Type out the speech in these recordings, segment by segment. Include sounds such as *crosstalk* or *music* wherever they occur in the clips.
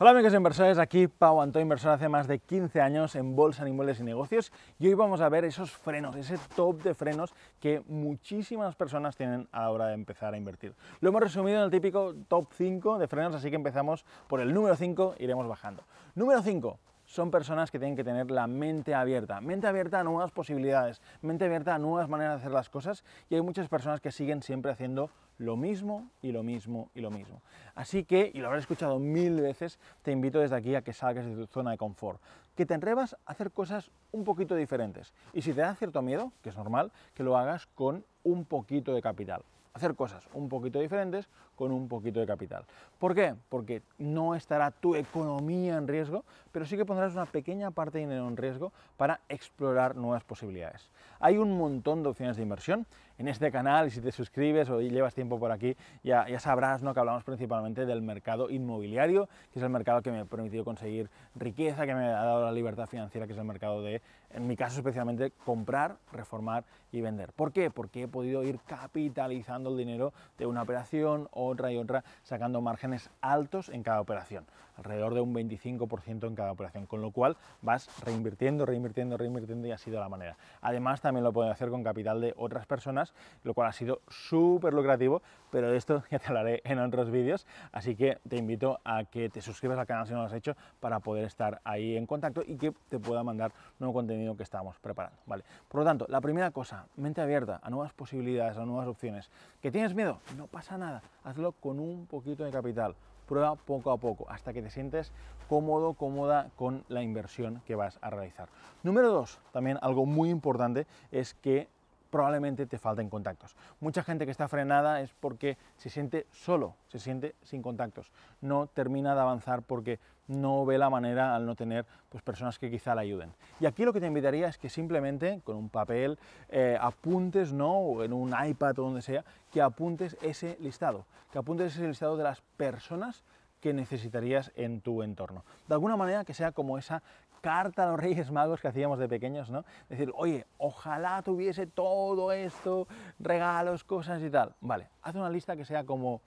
Hola amigos inversores, aquí Pau Anto, inversor hace más de 15 años en Bolsa, Inmuebles y Negocios y hoy vamos a ver esos frenos, ese top de frenos que muchísimas personas tienen a la hora de empezar a invertir. Lo hemos resumido en el típico top 5 de frenos, así que empezamos por el número 5 iremos bajando. Número 5, son personas que tienen que tener la mente abierta, mente abierta a nuevas posibilidades, mente abierta a nuevas maneras de hacer las cosas y hay muchas personas que siguen siempre haciendo lo mismo y lo mismo y lo mismo. Así que, y lo habrás escuchado mil veces, te invito desde aquí a que salgas de tu zona de confort, que te enrebas a hacer cosas un poquito diferentes y si te da cierto miedo, que es normal, que lo hagas con un poquito de capital hacer cosas un poquito diferentes con un poquito de capital. ¿Por qué? Porque no estará tu economía en riesgo, pero sí que pondrás una pequeña parte de dinero en riesgo para explorar nuevas posibilidades. Hay un montón de opciones de inversión en este canal y si te suscribes o llevas tiempo por aquí, ya, sabrás ¿no? que hablamos principalmente del mercado inmobiliario, que es el mercado que me ha permitido conseguir riqueza, que me ha dado la libertad financiera, que es el mercado de, en mi caso especialmente, comprar, reformar y vender. ¿Por qué? Porque he podido ir capitalizando el dinero de una operación, otra y otra, sacando márgenes altos en cada operación, alrededor de un 25% en cada operación, con lo cual vas reinvirtiendo, reinvirtiendo, reinvirtiendo y ha sido la manera. Además, también lo puedo hacer con capital de otras personas lo cual ha sido súper lucrativo, pero de esto *laughs* ya te hablaré en otros vídeos, así que te invito a que te suscribas al canal si no lo has hecho para poder estar ahí en contacto y que te pueda mandar nuevo contenido que estamos preparando, ¿vale? Por lo tanto, la primera cosa, mente abierta a nuevas posibilidades, a nuevas opciones. ¿Que tienes miedo? No pasa nada, hazlo con un poquito de capital, prueba poco a poco hasta que te sientes cómodo, cómoda con la inversión que vas a realizar. Número dos, también algo muy importante es que probablemente te falten contactos. Mucha gente que está frenada es porque se siente solo, se siente sin contactos, no termina de avanzar porque no ve la manera al no tener pues, personas que quizá la ayuden. Y aquí lo que te invitaría es que simplemente con un papel eh, apuntes, ¿no? o en un iPad o donde sea, que apuntes ese listado, que apuntes ese listado de las personas que necesitarías en tu entorno. De alguna manera que sea como esa carta a los Reyes Magos que hacíamos de pequeños, ¿no? Decir, oye, ojalá tuviese todo esto, regalos, cosas y tal. Vale, haz una lista que sea como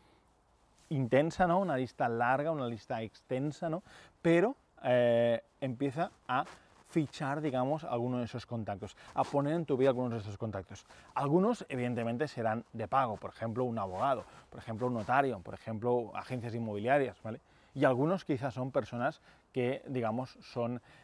intensa, ¿no? Una lista larga, una lista extensa, ¿no? Pero eh, empieza a fichar, digamos, algunos de esos contactos, a poner en tu vida algunos de esos contactos. Algunos, evidentemente, serán de pago, por ejemplo, un abogado, por ejemplo, un notario, por ejemplo, agencias inmobiliarias, ¿vale? Y algunos quizás son personas que, digamos,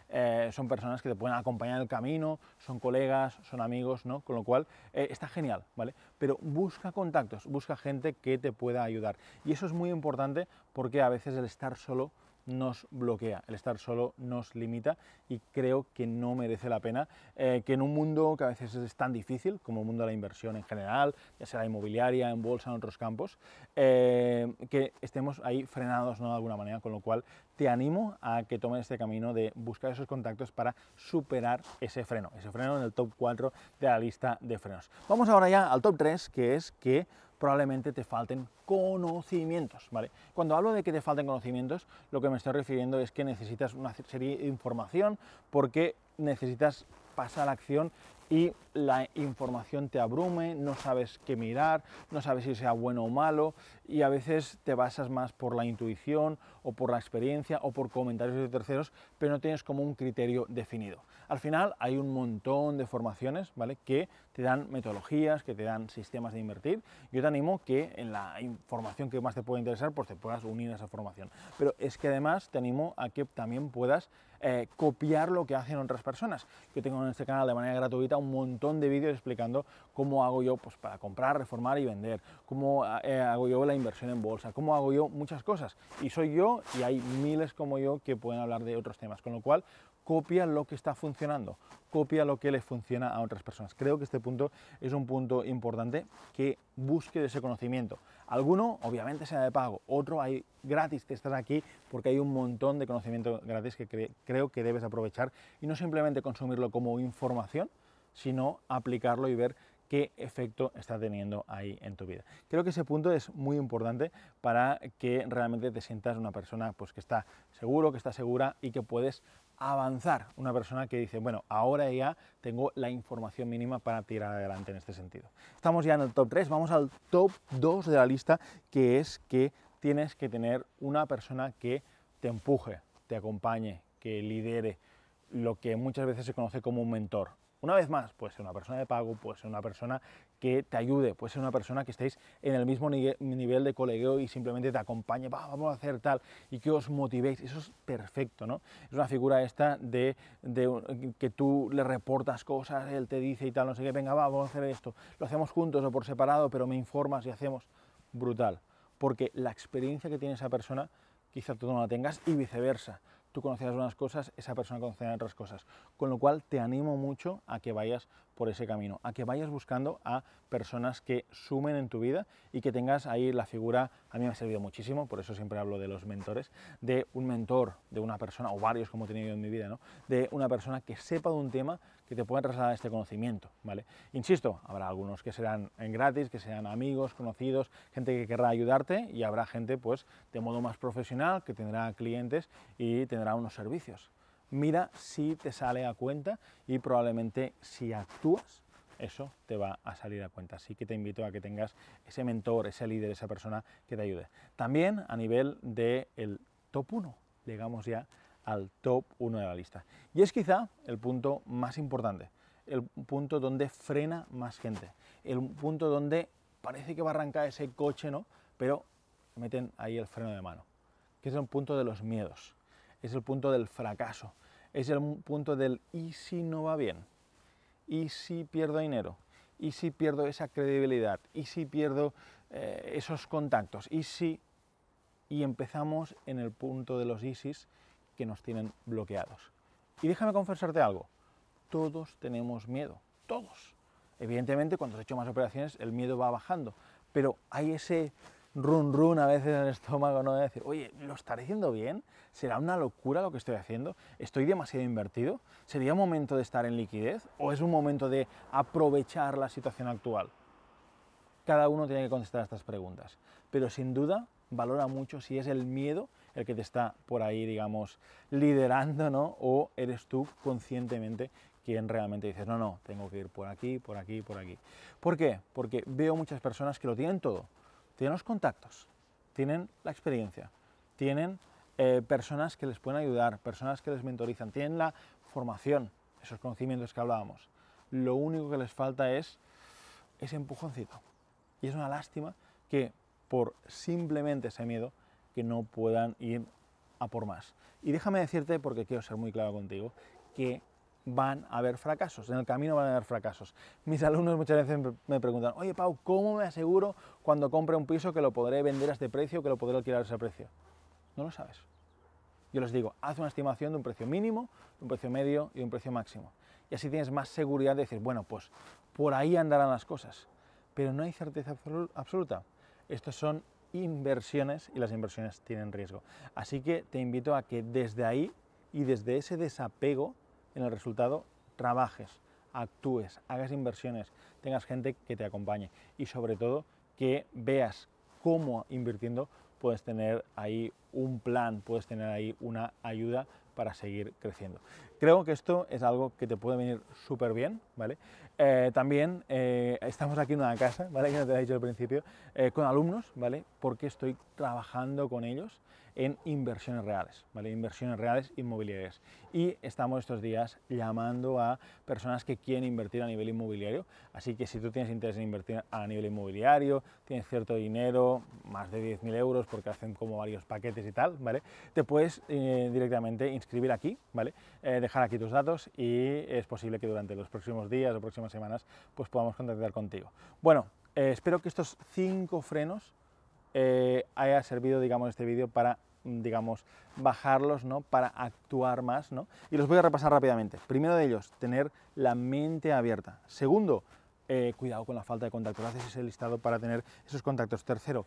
eh, son, personas que te pueden acompañar en el camino, son colegas, son amigos, ¿no? Con lo cual, eh, está genial, ¿vale? Pero busca contactos, busca gente que te pueda ayudar. Y eso es muy importante porque a veces el estar solo nos bloquea, el estar solo nos limita y creo que no merece la pena eh, que en un mundo que a veces es tan difícil, como el mundo de la inversión en general, ya sea inmobiliaria, en bolsa, en otros campos, eh, que estemos ahí frenados de alguna manera, con lo cual te animo a que tomes este camino de buscar esos contactos para superar ese freno, ese freno en el top 4 de la lista de frenos. Vamos ahora ya al top 3, que es que probablemente te falten conocimientos, ¿vale? Cuando hablo de que te falten conocimientos, lo que me estoy refiriendo es que necesitas una serie de información porque necesitas pasar la acción y la información te abrume, no sabes qué mirar, no sabes si sea bueno o malo, y a veces te basas más por la intuición o por la experiencia o por comentarios de terceros, pero no tienes como un criterio definido. Al final hay un montón de formaciones ¿vale? que te dan metodologías, que te dan sistemas de invertir. Yo te animo que en la información que más te pueda interesar, pues te puedas unir a esa formación. Pero es que además te animo a que también puedas eh, copiar lo que hacen otras personas. Yo tengo en este canal de manera gratuita un montón de vídeos explicando cómo hago yo pues, para comprar, reformar y vender, cómo eh, hago yo la inversión en bolsa, cómo hago yo muchas cosas. Y soy yo y hay miles como yo que pueden hablar de otros temas, con lo cual copia lo que está funcionando, copia lo que le funciona a otras personas. Creo que este punto es un punto importante que busque ese conocimiento. Alguno obviamente sea de pago, otro hay gratis que estás aquí porque hay un montón de conocimiento gratis que creo que debes aprovechar y no simplemente consumirlo como información, sino aplicarlo y ver qué efecto está teniendo ahí en tu vida. Creo que ese punto es muy importante para que realmente te sientas una persona pues, que está seguro, que está segura y que puedes avanzar. Una persona que dice, bueno, ahora ya tengo la información mínima para tirar adelante en este sentido. Estamos ya en el top 3, vamos al top 2 de la lista, que es que tienes que tener una persona que te empuje, te acompañe, que lidere, lo que muchas veces se conoce como un mentor. Una vez más, puede ser una persona de pago, puede ser una persona que te ayude, puede ser una persona que estéis en el mismo nivel de colegio y simplemente te acompañe, vamos a hacer tal, y que os motivéis. Eso es perfecto, ¿no? Es una figura esta de, que tú le reportas cosas, él te dice y tal, no sé qué, venga, vamos a hacer esto. Lo hacemos juntos o por separado, pero me informas y hacemos. Brutal. Porque la experiencia que tiene esa persona quizá tú no la tengas y viceversa tú conocerás unas cosas, esa persona conocerá otras cosas. Con lo cual te animo mucho a que vayas por ese camino, a que vayas buscando a personas que sumen en tu vida y que tengas ahí la figura, a mí me ha servido muchísimo, por eso siempre hablo de los mentores, de un mentor, de una persona, o varios como he tenido en mi vida, ¿no? de una persona que sepa de un tema que te pueda trasladar este conocimiento. ¿vale? Insisto, habrá algunos que serán en gratis, que serán amigos, conocidos, gente que querrá ayudarte y habrá gente pues de modo más profesional que tendrá clientes y tendrá unos servicios mira si te sale a cuenta y probablemente si actúas, eso te va a salir a cuenta. Así que te invito a que tengas ese mentor, ese líder, esa persona que te ayude. También a nivel del top 1, llegamos ya al top 1 de la lista. Y es quizá el punto más importante, el punto donde frena más gente, el punto donde parece que va a arrancar ese coche, ¿no? Pero meten ahí el freno de mano, que es el punto de los miedos es el punto del fracaso, es el punto del ¿y si no va bien? ¿Y si pierdo dinero? ¿Y si pierdo esa credibilidad? ¿Y si pierdo eh, esos contactos? ¿Y si...? Y empezamos en el punto de los ISIS que nos tienen bloqueados. Y déjame confesarte algo, todos tenemos miedo, todos. Evidentemente, cuando has hecho más operaciones, el miedo va bajando, pero hay ese run run a veces en el estómago, ¿no? De decir, oye, ¿lo estaré haciendo bien? ¿Será una locura lo que estoy haciendo? ¿Estoy demasiado invertido? ¿Sería momento de estar en liquidez o es un momento de aprovechar la situación actual? Cada uno tiene que contestar estas preguntas, pero sin duda valora mucho si es el miedo el que te está por ahí, digamos, liderando, ¿no? O eres tú conscientemente quien realmente dices, no, no, tengo que ir por aquí, por aquí, por aquí. ¿Por qué? Porque veo muchas personas que lo tienen todo, tienen los contactos, tienen la experiencia, tienen eh, personas que les pueden ayudar, personas que les mentorizan, tienen la formación, esos conocimientos que hablábamos. Lo único que les falta es ese empujoncito. Y es una lástima que por simplemente ese miedo que no puedan ir a por más. Y déjame decirte, porque quiero ser muy claro contigo, que van a haber fracasos, en el camino van a haber fracasos. Mis alumnos muchas veces me preguntan, oye Pau, ¿cómo me aseguro cuando compre un piso que lo podré vender a este precio, que lo podré alquilar a ese precio? No lo sabes. Yo les digo, haz una estimación de un precio mínimo, de un precio medio y de un precio máximo. Y así tienes más seguridad de decir, bueno, pues por ahí andarán las cosas. Pero no hay certeza absoluta. Estos son inversiones y las inversiones tienen riesgo. Así que te invito a que desde ahí y desde ese desapego en el resultado trabajes, actúes, hagas inversiones, tengas gente que te acompañe y sobre todo que veas cómo invirtiendo puedes tener ahí un plan, puedes tener ahí una ayuda para seguir creciendo. Creo que esto es algo que te puede venir súper bien eh, también eh, estamos aquí en una casa, ¿vale? Que no te lo he dicho al principio, eh, con alumnos, ¿vale? Porque estoy trabajando con ellos en inversiones reales, ¿vale? Inversiones reales inmobiliarias. Y estamos estos días llamando a personas que quieren invertir a nivel inmobiliario. Así que si tú tienes interés en invertir a nivel inmobiliario, tienes cierto dinero, más de 10.000 euros, porque hacen como varios paquetes y tal, ¿vale? Te puedes directamente inscribir aquí, ¿vale? dejar aquí tus datos y es posible que durante los próximos días o próximas semanas, pues podamos contactar contigo. Bueno, eh, espero que estos cinco frenos eh, haya servido, digamos, este vídeo para, mm, digamos, bajarlos, ¿no? Para actuar más, ¿no? Y los voy a repasar rápidamente. Primero de ellos, tener la mente abierta. Segundo, eh, cuidado con la falta de contactos, haces ese listado para tener esos contactos. Tercero,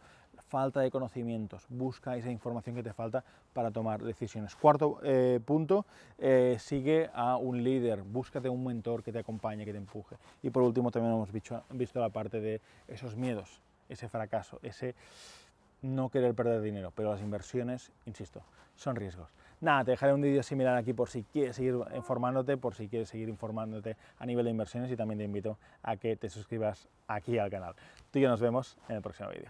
falta de conocimientos, busca esa información que te falta para tomar decisiones. Cuarto eh, punto, eh, sigue a un líder, búscate un mentor que te acompañe, que te empuje. Y por último también hemos visto la parte de esos miedos, ese fracaso, ese no querer perder dinero, pero las inversiones, insisto, son riesgos. Nada, te dejaré un vídeo similar aquí por si quieres seguir informándote, por si quieres seguir informándote a nivel de inversiones y también te invito a que te suscribas aquí al canal. Tú y yo nos vemos en el próximo vídeo.